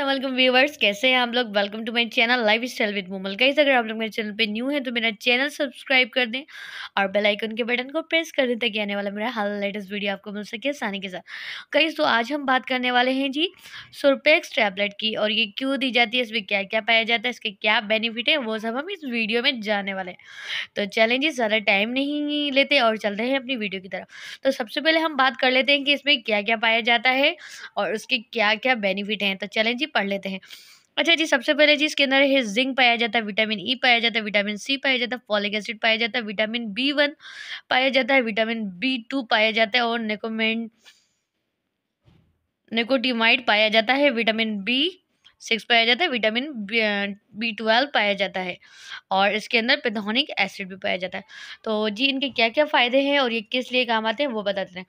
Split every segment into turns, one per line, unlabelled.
अल्लाह viewers कैसे हैं आप लोग welcome to my channel life style with Momal guys अगर आप लोग मेरे चैनल पे न्यू हैं तो मेरा चैनल सब्सक्राइब कर दें और बेल आइकन के बटन को प्रेस कर दें ताकि आने वाला मेरा हर लेटेस्ट वीडियो आपको मिल सके आसानी के साथ गाइज तो आज हम बात करने वाले हैं जी सुरपेक्स टैबलेट की और ये क्यों दी जाती है इसमें क्या क्या पाया जाता है इसके क्या बेनिफिट है वो सब हम इस वीडियो में जाने वाले हैं तो चलें जी ज़्यादा टाइम नहीं लेते और चल रहे हैं अपनी वीडियो की तरफ तो सबसे पहले हम बात कर लेते हैं कि इसमें क्या क्या पाया जाता है और उसके क्या क्या बेनिफिट हैं तो चलें जी पढ़ लेते हैं अच्छा जी सबसे पहले जी इसके अंदर है जिंक पाया जाता है विटामिन ई e पाया जाता है विटामिन सी पाया जाता है फॉलिक एसिड पाया जाता है विटामिन बी वन पाया जाता है विटामिन बी टू पाया जाता है और निकोमेंट निकोटीमाइड पाया जाता है विटामिन बी सिक्स पाया जाता है विटामिन बी ट्वेल्व पाया जाता है और इसके अंदर पेथोनिक एसिड भी पाया जाता है तो जी इनके क्या क्या फ़ायदे हैं और ये किस लिए काम आते हैं वो बताते हैं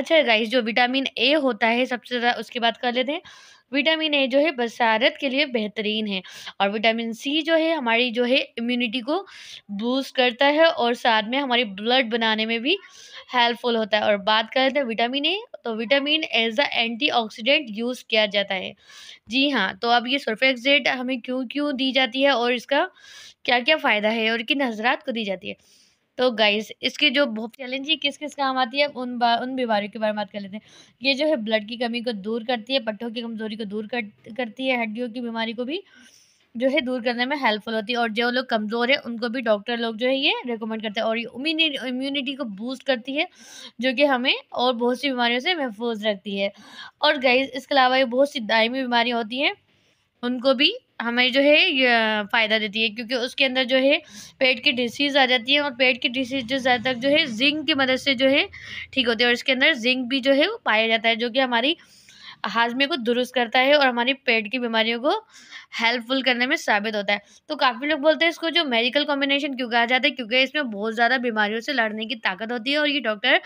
अच्छा गाइस जो विटामिन ए होता है सबसे ज़्यादा उसकी बात कर लेते हैं विटामिन ए जो है बसारत के लिए बेहतरीन है और विटामिन सी जो है हमारी जो है इम्यूनिटी को बूस्ट करता है और साथ में हमारी ब्लड बनाने में भी हेल्पफुल होता है और बात करते हैं विटामिन ए तो vitamin as a antioxidant use किया जाता है जी हाँ तो अब ये सल्फेक्सेट हमें क्यों क्यों दी जाती है और इसका क्या क्या फ़ायदा है और किन हजरात को दी जाती है तो गाइस इसकी जो बहुत चैलेंज ये किस किस काम आती है उन बा, उन बीमारियों के बारे में बात कर लेते हैं ये जो है ब्लड की कमी को दूर करती है पट्टों की कमज़ोरी को दूर कर, करती है हड्डियों की बीमारी को भी जो है दूर करने में हेल्पफुल होती है और जो लोग कमज़ोर हैं उनको भी डॉक्टर लोग जो है ये रिकमेंड करते हैं और ये इम्यूनिटी को बूस्ट करती है जो कि हमें और बहुत सी बीमारियों से महफूज रखती है और गाइज इसके अलावा ये बहुत सी दायमी बीमारियाँ होती हैं उनको भी हमें जो है फ़ायदा देती है क्योंकि उसके अंदर जो है पेट की डिसीज़ आ जाती है और पेट की डिसीज़ जो ज़्यादातर जो है जिंक की मदद से जो है ठीक होती है और इसके अंदर जिंक भी जो है वो पाया जाता है जो कि हमारी हाजमे को दुरुस्त करता है और हमारी पेट की बीमारियों को हेल्पफुल करने में साबित होता है तो काफ़ी लोग बोलते हैं इसको जो मेडिकल कॉम्बिनेशन क्यों कहा जाता है क्योंकि इसमें बहुत ज़्यादा बीमारियों से लड़ने की ताकत होती है और ये डॉक्टर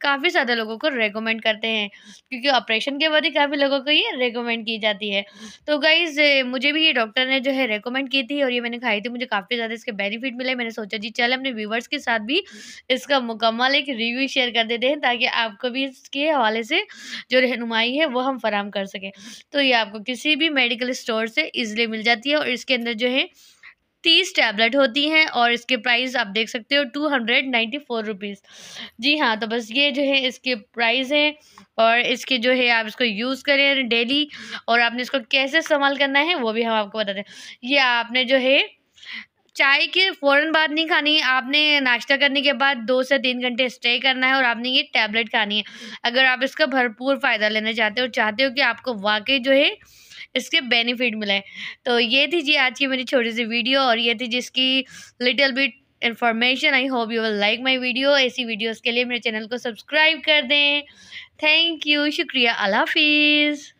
काफ़ी ज़्यादा लोगों को रेकमेंड करते हैं क्योंकि ऑपरेशन के बाद ही काफ़ी लोगों को ये रेकमेंड की जाती है तो गाइज़ मुझे भी ये डॉक्टर ने जो है रेकमेंड की थी और ये मैंने खाई थी मुझे काफ़ी ज़्यादा इसके बेनिफिट मिले मैंने सोचा जी चल अपने व्यूवर्स के साथ भी इसका मुकम्मल एक रिव्यू शेयर कर देते हैं ताकि आपको भी इसके हवाले से जो रहनुमाई है वो हम फराम कर सकें तो ये आपको किसी भी मेडिकल स्टोर से ईजिली मिल जाती है और इसके अंदर जो है तीस टैबलेट होती हैं और इसके प्राइस आप देख सकते हो two hundred ninety four rupees जी हाँ तो बस ये जो है इसके प्राइस हैं और इसके जो है आप इसको यूज़ करें डेली और आपने इसको कैसे इस्तेमाल करना है वो भी हम आपको बता दें ये आपने जो है चाय के फ़ौरन बाद नहीं खानी है आपने नाश्ता करने के बाद दो से तीन घंटे स्टे करना है और आपने ये टैबलेट खानी है अगर आप इसका भरपूर फ़ायदा लेना चाहते हो चाहते हो कि आपको वाकई जो है इसके बेनिफिट मिले तो ये थी जी आज की मेरी छोटी सी वीडियो और ये थी जिसकी little bit information I hope you will like my video ऐसी वीडियोज़ के लिए मेरे चैनल को सब्सक्राइब कर दें थैंक यू शुक्रिया अल्लाह हाफिज़